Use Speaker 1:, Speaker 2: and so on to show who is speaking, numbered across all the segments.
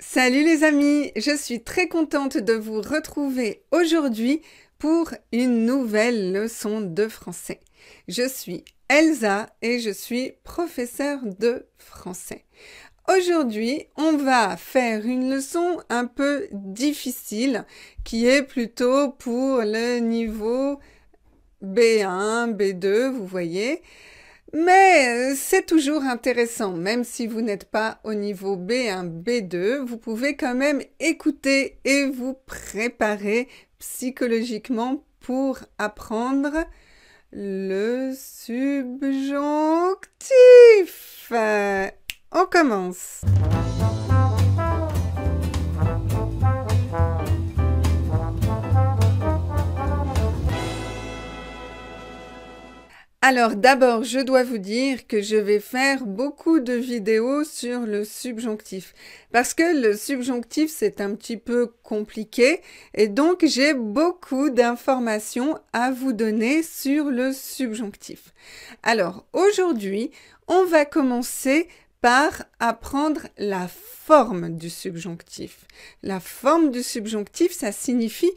Speaker 1: Salut les amis, je suis très contente de vous retrouver aujourd'hui pour une nouvelle leçon de français. Je suis Elsa et je suis professeure de français. Aujourd'hui, on va faire une leçon un peu difficile qui est plutôt pour le niveau B1, B2, vous voyez. Mais euh, c'est toujours intéressant, même si vous n'êtes pas au niveau B1, B2, vous pouvez quand même écouter et vous préparer psychologiquement pour apprendre le subjonctif. On commence. Alors d'abord, je dois vous dire que je vais faire beaucoup de vidéos sur le subjonctif parce que le subjonctif c'est un petit peu compliqué et donc j'ai beaucoup d'informations à vous donner sur le subjonctif. Alors aujourd'hui, on va commencer par apprendre la forme du subjonctif. La forme du subjonctif, ça signifie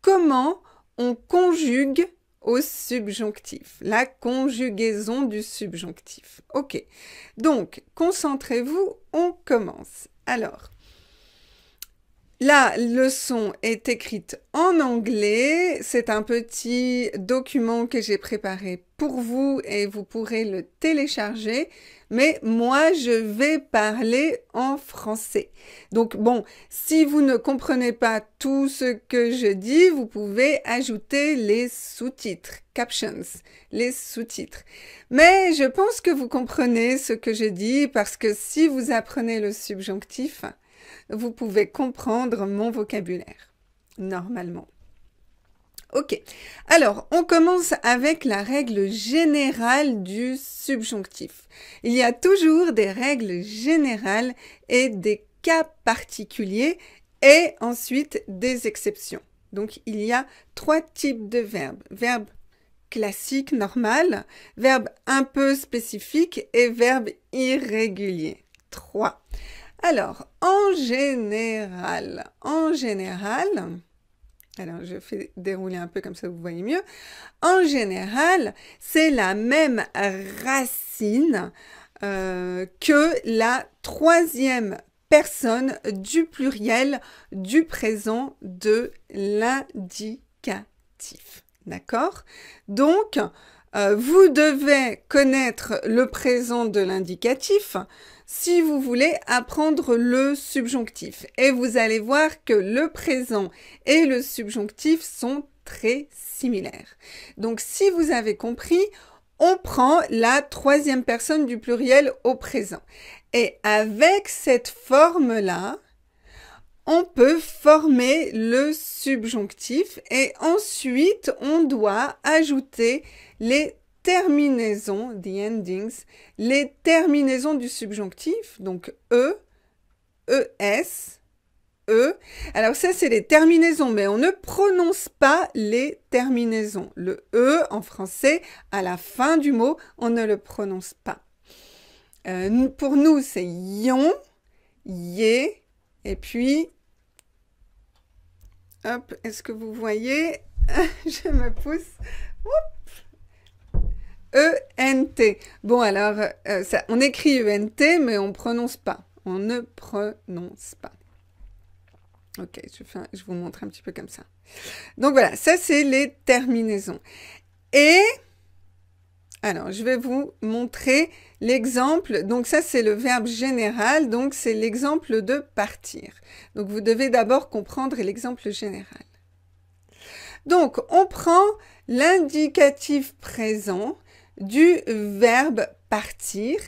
Speaker 1: comment on conjugue au subjonctif, la conjugaison du subjonctif. Ok, donc concentrez-vous, on commence. Alors, la leçon est écrite en anglais. C'est un petit document que j'ai préparé pour vous et vous pourrez le télécharger. Mais moi, je vais parler en français. Donc bon, si vous ne comprenez pas tout ce que je dis, vous pouvez ajouter les sous-titres, captions, les sous-titres. Mais je pense que vous comprenez ce que je dis parce que si vous apprenez le subjonctif, vous pouvez comprendre mon vocabulaire, normalement. Ok, alors on commence avec la règle générale du subjonctif. Il y a toujours des règles générales et des cas particuliers et ensuite des exceptions. Donc il y a trois types de verbes. Verbe classique, normal, verbe un peu spécifique et verbe irrégulier. Trois. Alors, en général, en général, alors je fais dérouler un peu comme ça vous voyez mieux, en général, c'est la même racine euh, que la troisième personne du pluriel du présent de l'indicatif. D'accord Donc, euh, vous devez connaître le présent de l'indicatif si vous voulez apprendre le subjonctif. Et vous allez voir que le présent et le subjonctif sont très similaires. Donc si vous avez compris, on prend la troisième personne du pluriel au présent. Et avec cette forme-là, on peut former le subjonctif et ensuite on doit ajouter les terminaisons, the endings, les terminaisons du subjonctif, donc e, es, e. Alors ça, c'est les terminaisons, mais on ne prononce pas les terminaisons. Le e en français, à la fin du mot, on ne le prononce pas. Euh, pour nous, c'est yon, yé, et puis, hop, est-ce que vous voyez Je me pousse. Oups Bon, alors, euh, euh, ça, on écrit ENT, mais on ne prononce pas. On ne prononce pas. Ok, je vous montre un petit peu comme ça. Donc voilà, ça c'est les terminaisons. Et alors, je vais vous montrer l'exemple. Donc ça, c'est le verbe général. Donc c'est l'exemple de partir. Donc vous devez d'abord comprendre l'exemple général. Donc, on prend l'indicatif présent du verbe partir.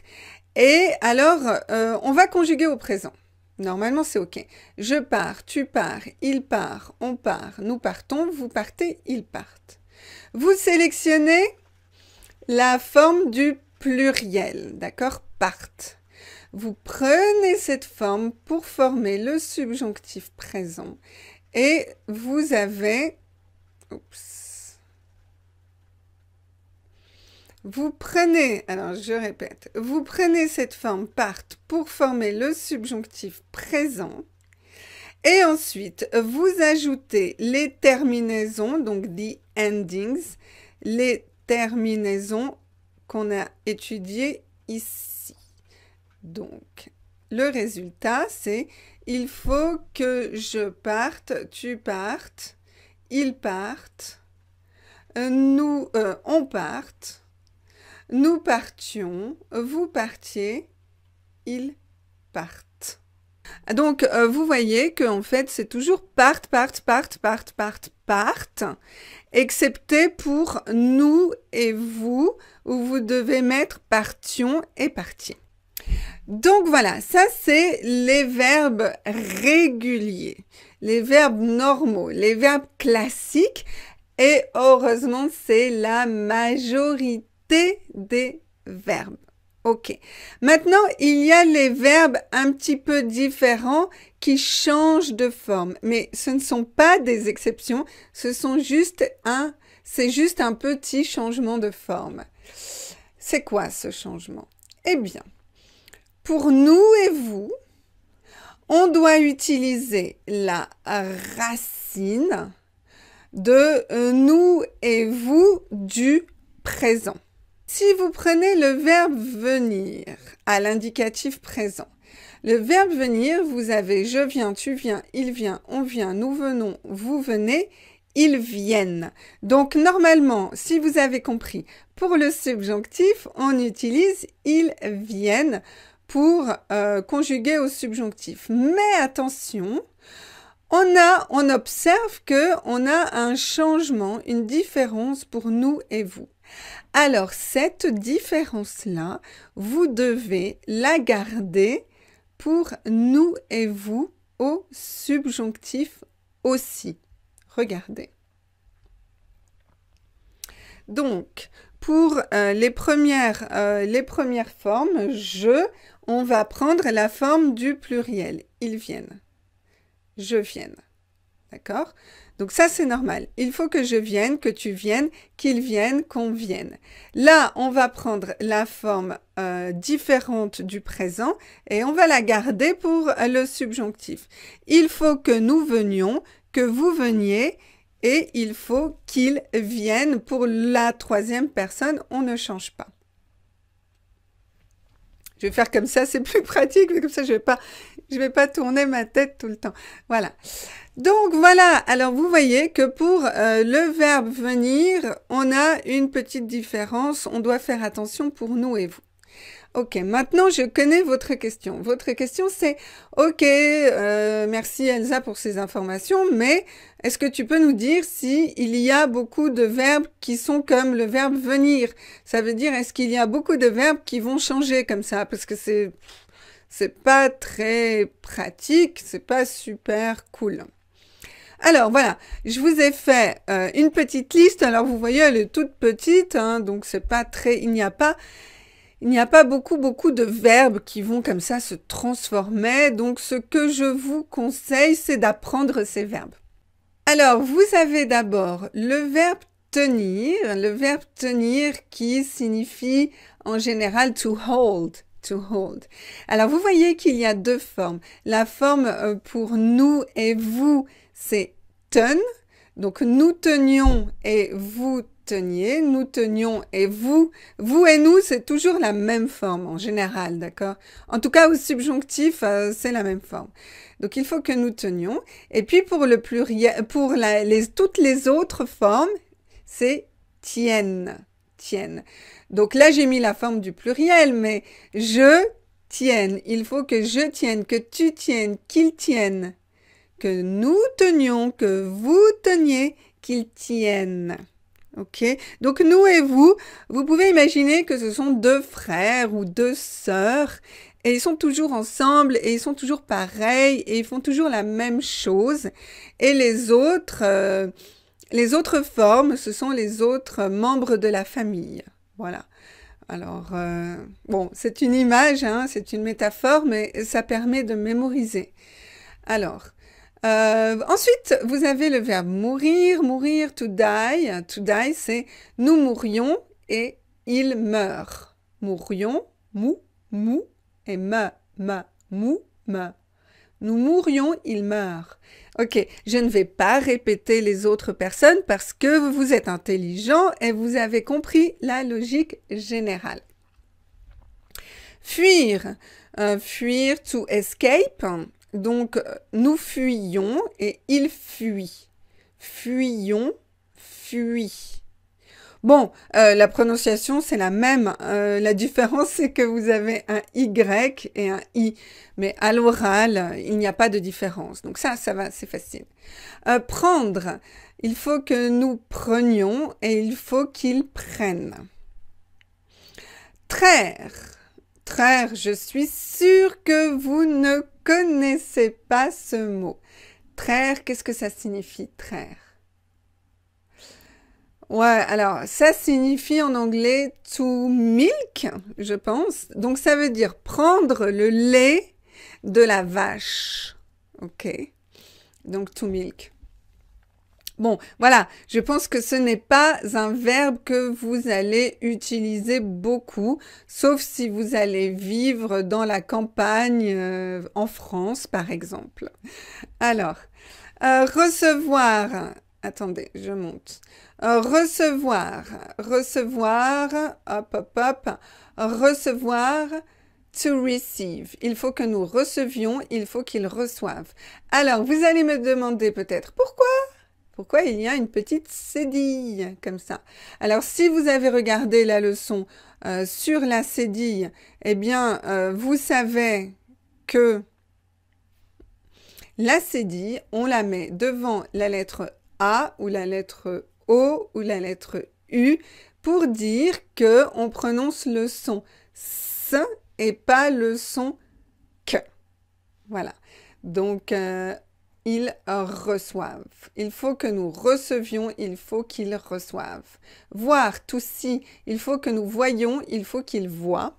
Speaker 1: Et alors, euh, on va conjuguer au présent. Normalement, c'est OK. Je pars, tu pars, il part, on part, nous partons, vous partez, ils partent. Vous sélectionnez la forme du pluriel, d'accord Partent. Vous prenez cette forme pour former le subjonctif présent et vous avez... Oups Vous prenez, alors je répète, vous prenez cette forme part pour former le subjonctif présent et ensuite vous ajoutez les terminaisons, donc the endings, les terminaisons qu'on a étudiées ici. Donc le résultat c'est il faut que je parte, tu partes, ils partent, euh, nous, euh, on parte, nous partions, vous partiez, ils partent. Donc, euh, vous voyez que en fait, c'est toujours part, part, part, part, part, part, excepté pour nous et vous, où vous devez mettre partions et partiez. Donc voilà, ça c'est les verbes réguliers, les verbes normaux, les verbes classiques. Et heureusement, c'est la majorité des, verbes. Ok. Maintenant, il y a les verbes un petit peu différents qui changent de forme. Mais ce ne sont pas des exceptions, ce sont juste un, c'est juste un petit changement de forme. C'est quoi ce changement Eh bien, pour nous et vous, on doit utiliser la racine de nous et vous du présent. Si vous prenez le verbe venir à l'indicatif présent, le verbe venir, vous avez je viens, tu viens, il vient, on vient, nous venons, vous venez, ils viennent. Donc normalement, si vous avez compris, pour le subjonctif, on utilise ils viennent pour euh, conjuguer au subjonctif. Mais attention, on, a, on observe que on a un changement, une différence pour nous et vous. Alors cette différence-là, vous devez la garder pour nous et vous au subjonctif aussi. Regardez. Donc, pour euh, les, premières, euh, les premières formes, je, on va prendre la forme du pluriel. Ils viennent. Je vienne. D'accord donc ça, c'est normal. Il faut que je vienne, que tu viennes, qu'il vienne, qu'on vienne. Là, on va prendre la forme euh, différente du présent et on va la garder pour euh, le subjonctif. Il faut que nous venions, que vous veniez et il faut qu'il vienne. Pour la troisième personne, on ne change pas. Je vais faire comme ça, c'est plus pratique, mais comme ça, je ne vais pas je vais pas tourner ma tête tout le temps. Voilà. Donc voilà, alors vous voyez que pour euh, le verbe venir, on a une petite différence, on doit faire attention pour nous et vous. Ok, maintenant je connais votre question. Votre question c'est Ok, euh, merci Elsa pour ces informations, mais est-ce que tu peux nous dire s'il y a beaucoup de verbes qui sont comme le verbe venir Ça veut dire est-ce qu'il y a beaucoup de verbes qui vont changer comme ça Parce que c'est c'est pas très pratique, c'est pas super cool. Alors voilà, je vous ai fait euh, une petite liste. Alors vous voyez, elle est toute petite, hein, donc c'est pas très, il n'y a pas, il n'y a pas beaucoup beaucoup de verbes qui vont comme ça se transformer. Donc ce que je vous conseille, c'est d'apprendre ces verbes. Alors vous avez d'abord le verbe tenir, le verbe tenir qui signifie en général to hold to hold. Alors vous voyez qu'il y a deux formes. La forme euh, pour nous et vous, c'est ten. Donc nous tenions et vous teniez, nous tenions et vous. Vous et nous, c'est toujours la même forme en général, d'accord En tout cas, au subjonctif, euh, c'est la même forme. Donc il faut que nous tenions. Et puis pour le pluriel, pour toutes les autres formes, c'est tiennent tiennent. Donc là, j'ai mis la forme du pluriel, mais je tienne. Il faut que je tienne, que tu tiennes, qu'ils tiennent, que nous tenions, que vous teniez, qu'ils tiennent. Ok Donc nous et vous, vous pouvez imaginer que ce sont deux frères ou deux sœurs et ils sont toujours ensemble et ils sont toujours pareils et ils font toujours la même chose. Et les autres, euh, les autres formes, ce sont les autres membres de la famille. Voilà. Alors, euh, bon, c'est une image, hein, c'est une métaphore, mais ça permet de mémoriser. Alors, euh, ensuite, vous avez le verbe mourir, mourir, to die. To die, c'est nous mourions et il meurt. Mourions, mou, mou, et me, me, mou, me. Nous mourions, il meurt. Ok, je ne vais pas répéter les autres personnes parce que vous êtes intelligent et vous avez compris la logique générale. Fuir, euh, fuir to escape. Donc, euh, nous fuyons et il fuit. Fuyons, fuit. Bon, euh, la prononciation, c'est la même. Euh, la différence, c'est que vous avez un Y et un I. Mais à l'oral, il n'y a pas de différence. Donc ça, ça va, c'est facile. Euh, prendre. Il faut que nous prenions et il faut qu'ils prennent. Traire. Traire, je suis sûre que vous ne connaissez pas ce mot. Traire, qu'est-ce que ça signifie, traire Ouais, alors ça signifie en anglais to milk, je pense. Donc ça veut dire prendre le lait de la vache. Ok. Donc to milk. Bon, voilà, je pense que ce n'est pas un verbe que vous allez utiliser beaucoup, sauf si vous allez vivre dans la campagne euh, en France, par exemple. Alors, euh, recevoir, attendez, je monte. Euh, recevoir, recevoir, hop, hop, hop, recevoir, to receive. Il faut que nous recevions, il faut qu'ils reçoivent. Alors, vous allez me demander peut-être pourquoi pourquoi il y a une petite cédille comme ça. Alors si vous avez regardé la leçon euh, sur la cédille, eh bien euh, vous savez que la cédille, on la met devant la lettre A ou la lettre O ou la lettre U pour dire que on prononce le son S et pas le son K. Voilà. Donc, euh, ils reçoivent. Il faut que nous recevions, il faut qu'ils reçoivent. Voir, tout si, il faut que nous voyons, il faut qu'ils voient.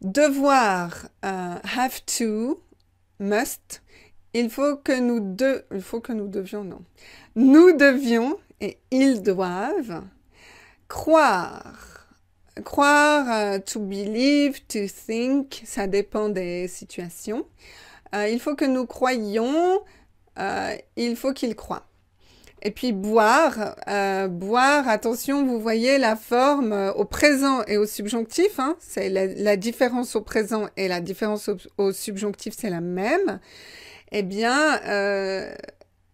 Speaker 1: Devoir, euh, have to, must. Il faut que nous deux, il faut que nous devions, non. Nous devions et ils doivent croire. Croire, euh, to believe, to think, ça dépend des situations. Euh, il faut que nous croyions, euh, il faut qu'ils croient. Et puis boire, boire, attention, vous voyez la forme au présent et au subjonctif, hein, c'est la, différence au présent et la différence au subjonctif, c'est la même eh bien, euh,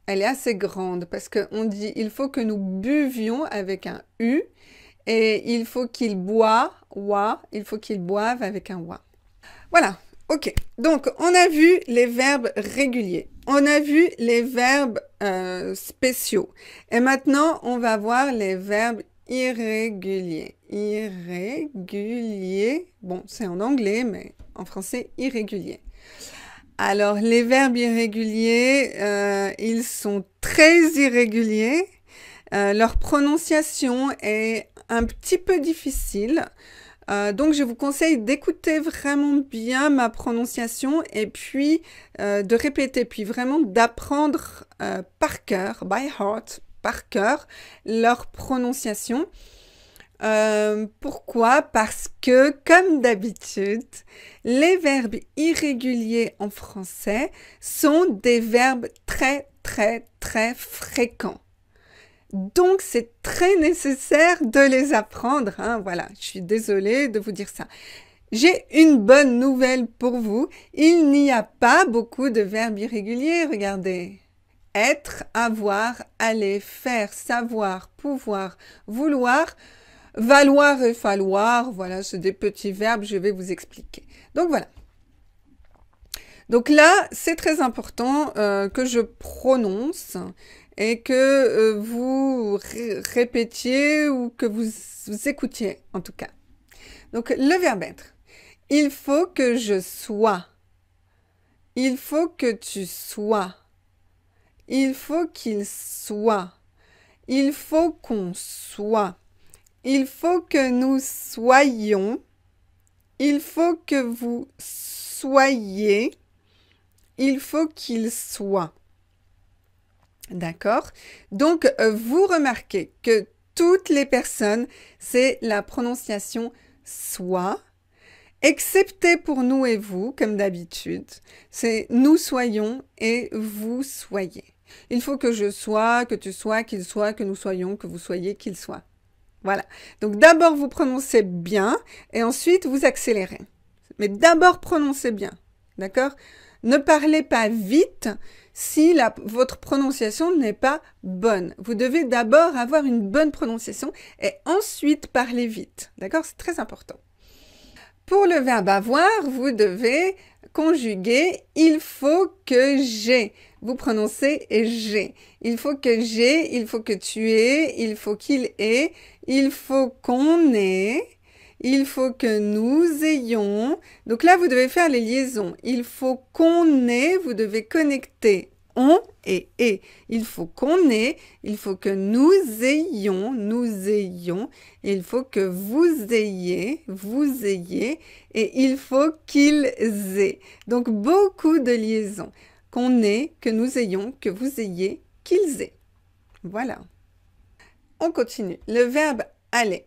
Speaker 1: elle est assez grande parce qu'on dit il faut que nous buvions avec un U et il faut qu'il boit, wa, il faut qu'il boive avec un wa. Voilà, ok. Donc, on a vu les verbes réguliers. On a vu les verbes euh, spéciaux. Et maintenant, on va voir les verbes irréguliers. Irrégulier. Bon, c'est en anglais, mais en français, irrégulier. Alors, les verbes irréguliers, euh, ils sont très irréguliers. Euh, leur prononciation est un petit peu difficile. Euh, donc, je vous conseille d'écouter vraiment bien ma prononciation et puis de répéter, puis vraiment d'apprendre par cœur, by heart, par cœur, leur prononciation. Euh, pourquoi Parce que, comme d'habitude, les verbes irréguliers en français sont des verbes très, très, très fréquents. Donc, c'est très nécessaire de les apprendre. Hein, voilà, je suis désolée de vous dire ça. J'ai une bonne nouvelle pour vous. Il n'y a pas beaucoup de verbes irréguliers, regardez. Être, avoir, aller, faire, savoir, pouvoir, vouloir Valoir et falloir, voilà, c'est des petits verbes, je vais vous expliquer. Donc voilà. Donc là, c'est très important euh, que je prononce et que euh, vous répétiez ou que vous, vous, écoutiez en tout cas. Donc le verbe être. Il faut que je sois. Il faut que tu sois. Il faut qu'il soit. Il faut qu'on soit. Il faut que nous soyons. Il faut que vous soyez. Il faut qu'il soit. D'accord Donc, euh, vous remarquez que toutes les personnes, c'est la prononciation soit, excepté pour nous et vous, comme d'habitude. C'est nous soyons et vous soyez. Il faut que je sois, que tu sois, qu'il soit, que nous soyons, que vous soyez, qu'il soit. Voilà. Donc d'abord, vous prononcez bien et ensuite, vous accélérez. Mais d'abord, prononcez bien. D'accord Ne parlez pas vite si votre prononciation n'est pas bonne. Vous devez d'abord avoir une bonne prononciation et ensuite parler vite. D'accord C'est très important. Pour le verbe avoir, vous devez conjuguer, il faut que j'ai. Vous prononcez j'ai. Il faut que j'ai, il faut que tu aies, il faut qu'il ait, il faut qu'on ait, il faut que nous ayons. Donc là, vous devez faire les liaisons. Il faut qu'on ait, vous devez connecter on et et. Il faut qu'on ait, il faut que nous ayons, nous ayons, il faut que vous ayez, vous ayez, et il faut qu'ils aient. Donc beaucoup de liaisons. Qu'on ait, que nous ayons, que vous ayez, qu'ils aient. Voilà. On continue. Le verbe aller.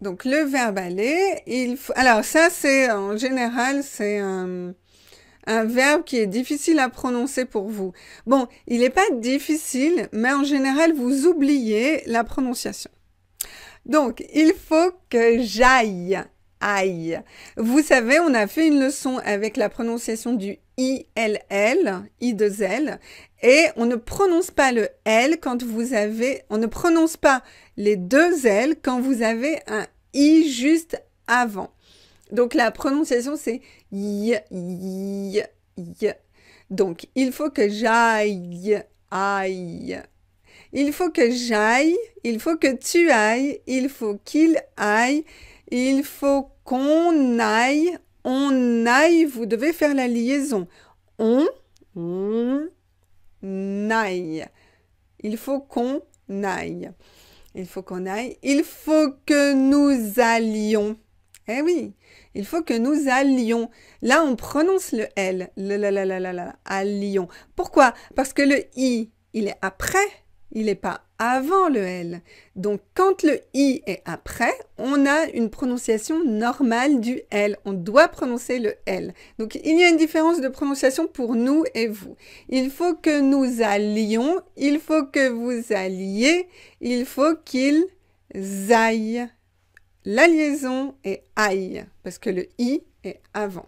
Speaker 1: Donc le verbe aller, il faut... Alors ça c'est en général, c'est un... Euh, un verbe qui est difficile à prononcer pour vous. Bon, il n'est pas difficile, mais en général, vous oubliez la prononciation. Donc, il faut que j'aille. Aïe. Vous savez, on a fait une leçon avec la prononciation du ILL, I de L, et on ne prononce pas le L quand vous avez, on ne prononce pas les deux L quand vous avez un I juste avant. Donc la prononciation c'est y, y, y. Donc il faut que j'aille, aille. Il faut que j'aille, il faut que tu ailles, il faut qu'il aille, il faut qu'on aille, on aille. Vous devez faire la liaison. On, on aille. Il faut qu'on aille. Il faut qu'on aille. Il faut que nous allions. Eh oui, il faut que nous allions. Là, on prononce le L, le la la la la la, allions. Pourquoi Parce que le I, il est après, il n'est pas avant le L. Donc, quand le I est après, on a une prononciation normale du L. On doit prononcer le L. Donc, il y a une différence de prononciation pour nous et vous. Il faut que nous allions, il faut que vous alliez, il faut qu'ils aillent. La liaison est aïe parce que le i est avant.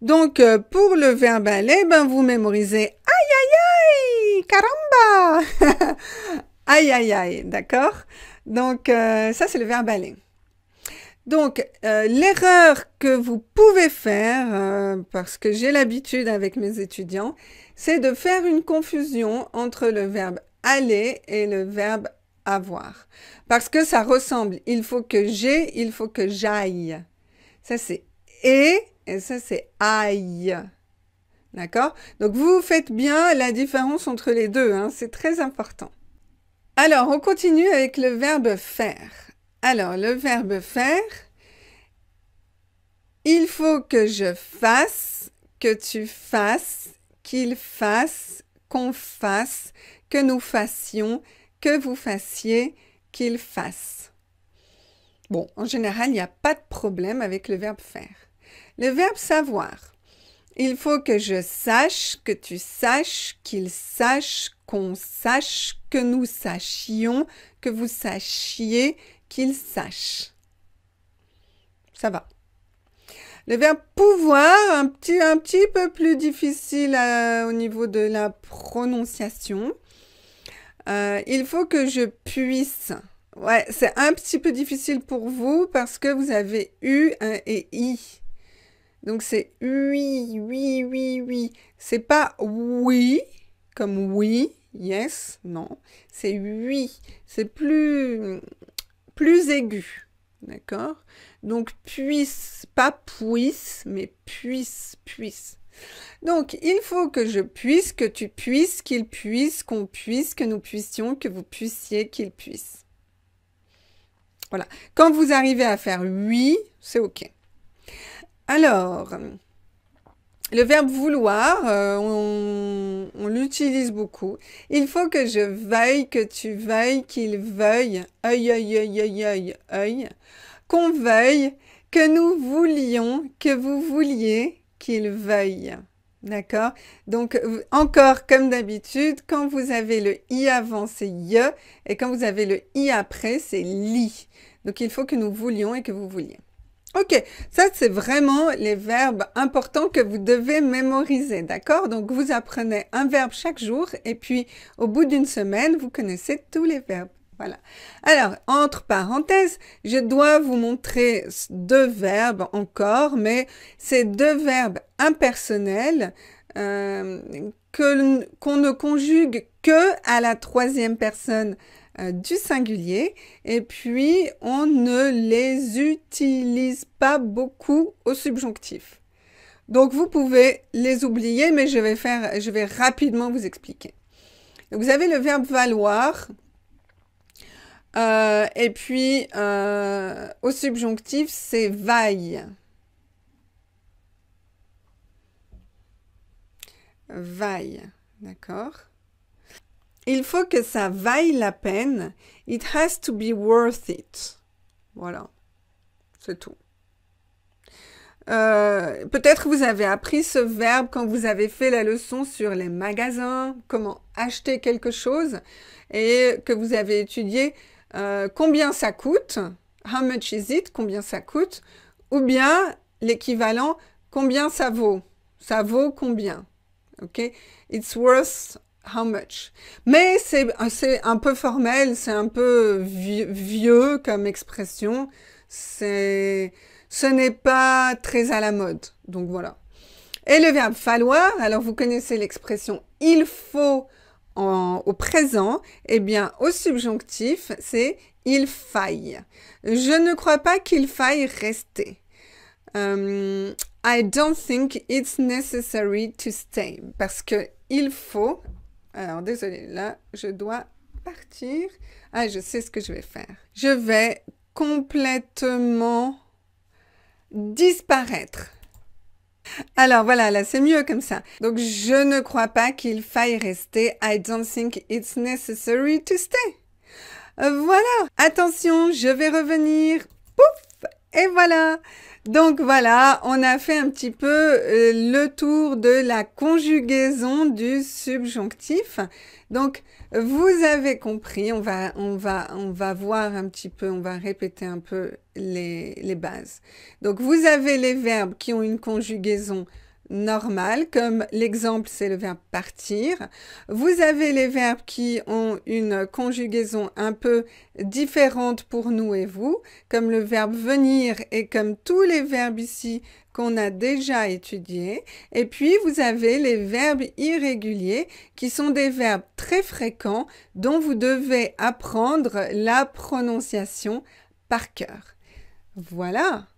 Speaker 1: Donc, euh, pour le verbe aller, ben, vous mémorisez aïe aïe aïe, caramba Aïe aïe aïe, d'accord Donc, euh, ça, c'est le verbe aller. Donc, euh, l'erreur que vous pouvez faire, parce que j'ai l'habitude avec mes étudiants, c'est de faire une confusion entre le verbe aller et le verbe avoir. Parce que ça ressemble. Il faut que j'ai, il faut que j'aille. Ça, c'est et, et ça, c'est aille. D'accord Donc, vous faites bien la différence entre les deux. Hein. c'est très important. Alors, on continue avec le verbe faire. Alors, le verbe faire, il faut que je fasse, que tu fasses, qu'il fasse, qu'on fasse, que nous fassions, que vous fassiez, qu'il fasse. Bon, en général, il n'y a pas de problème avec le verbe faire. Le verbe savoir. Il faut que je sache, que tu saches, qu'il sache, qu'on sache, que nous sachions, que vous sachiez, qu'il sache. Ça va. Le verbe pouvoir, un petit, un petit peu plus difficile euh, au niveau de la prononciation. Euh, il faut que je puisse. Ouais, c'est un petit peu difficile pour vous parce que vous avez U un et I. Donc c'est oui, oui, oui, oui. C'est pas oui comme oui, yes, non. C'est oui. C'est plus plus aigu. D'accord Donc puisse, pas puisse, mais puisse, puisse. Donc, il faut que je puisse, que tu puisses, qu'il puisse, qu'on puisse, que nous puissions, que vous puissiez, qu'il puisse. Voilà. Quand vous arrivez à faire oui, c'est OK. Alors, le verbe vouloir, euh, on, l'utilise beaucoup. Il faut que je veuille, que tu veuilles, qu'il veuille, œil, œil, œil, œil, œil, qu'on veuille, que nous voulions, que vous vouliez, qu'il veuille. D'accord Donc, encore comme d'habitude, quand vous avez le i avant, c'est ye, et quand vous avez le i après, c'est li. Donc, il faut que nous voulions et que vous vouliez. Ok, ça c'est vraiment les verbes importants que vous devez mémoriser, d'accord Donc vous apprenez un verbe chaque jour et puis au bout d'une semaine, vous connaissez tous les verbes. Voilà. Alors, entre parenthèses, je dois vous montrer deux verbes encore, mais ces deux verbes impersonnels euh, qu'on ne conjugue que à la troisième personne euh, du singulier et puis on ne les utilise pas beaucoup au subjonctif. Donc vous pouvez les oublier mais je vais faire je vais rapidement vous expliquer. Vous avez le verbe valoir euh, et puis, euh, au subjonctif, c'est vaille. Vaille, d'accord Il faut que ça vaille la peine. It has to be worth it. Voilà, c'est tout. Euh, peut-être vous avez appris ce verbe quand vous avez fait la leçon sur les magasins, comment acheter quelque chose, et que vous avez étudié euh, combien ça coûte, how much is it, combien ça coûte, ou bien l'équivalent combien ça vaut, ça vaut combien. OK It's worth how much. Mais c'est un peu formel, c'est un peu vieux comme expression, ce n'est pas très à la mode. Donc voilà. Et le verbe falloir, alors vous connaissez l'expression il faut au présent, eh bien, au subjonctif, c'est il faille. Je ne crois pas qu'il faille rester. Euh, I don't think it's necessary to stay. Parce que il faut. Alors, désolé, là, je dois partir. Ah, je sais ce que je vais faire. Je vais complètement disparaître. Alors voilà, là c'est mieux comme ça. Donc je ne crois pas qu'il faille rester. I don't think it's necessary to stay. Euh, voilà. Attention, je vais revenir. Pouf Et voilà. Donc voilà, on a fait un petit peu euh, le tour de la conjugaison du subjonctif. Donc vous avez compris, on va, on va, on va voir un petit peu, on va répéter un peu les bases. Donc vous avez les verbes qui ont une conjugaison Normal, comme l'exemple c'est le verbe partir. Vous avez les verbes qui ont une conjugaison un peu différente pour nous et vous, comme le verbe venir et comme tous les verbes ici qu'on a déjà étudiés. Et puis vous avez les verbes irréguliers qui sont des verbes très fréquents dont vous devez apprendre la prononciation par cœur. Voilà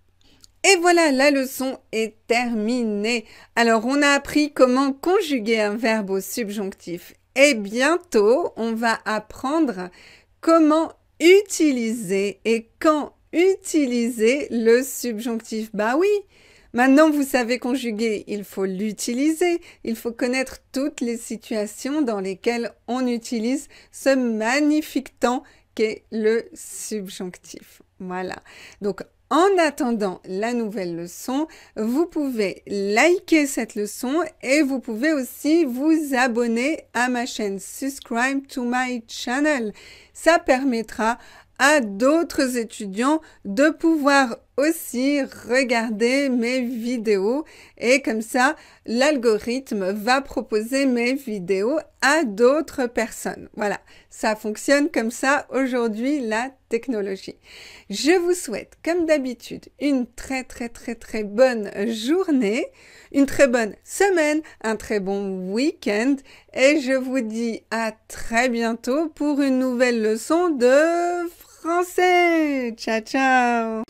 Speaker 1: et voilà, la leçon est terminée. Alors, on a appris comment conjuguer un verbe au subjonctif. Et bientôt, on va apprendre comment utiliser et quand utiliser le subjonctif. Bah oui, maintenant vous savez conjuguer, il faut l'utiliser, il faut connaître toutes les situations dans lesquelles on utilise ce magnifique temps qu'est le subjonctif. Voilà. Donc en attendant la nouvelle leçon, vous pouvez liker cette leçon et vous pouvez aussi vous abonner à ma chaîne Subscribe to my channel. Ça permettra à d'autres étudiants de pouvoir aussi regarder mes vidéos et comme ça l'algorithme va proposer mes vidéos à d'autres personnes. Voilà, ça fonctionne comme ça aujourd'hui la technologie. Je vous souhaite comme d'habitude une très très très très bonne journée, une très bonne semaine, un très bon week-end et je vous dis à très bientôt pour une nouvelle leçon de français. Ciao ciao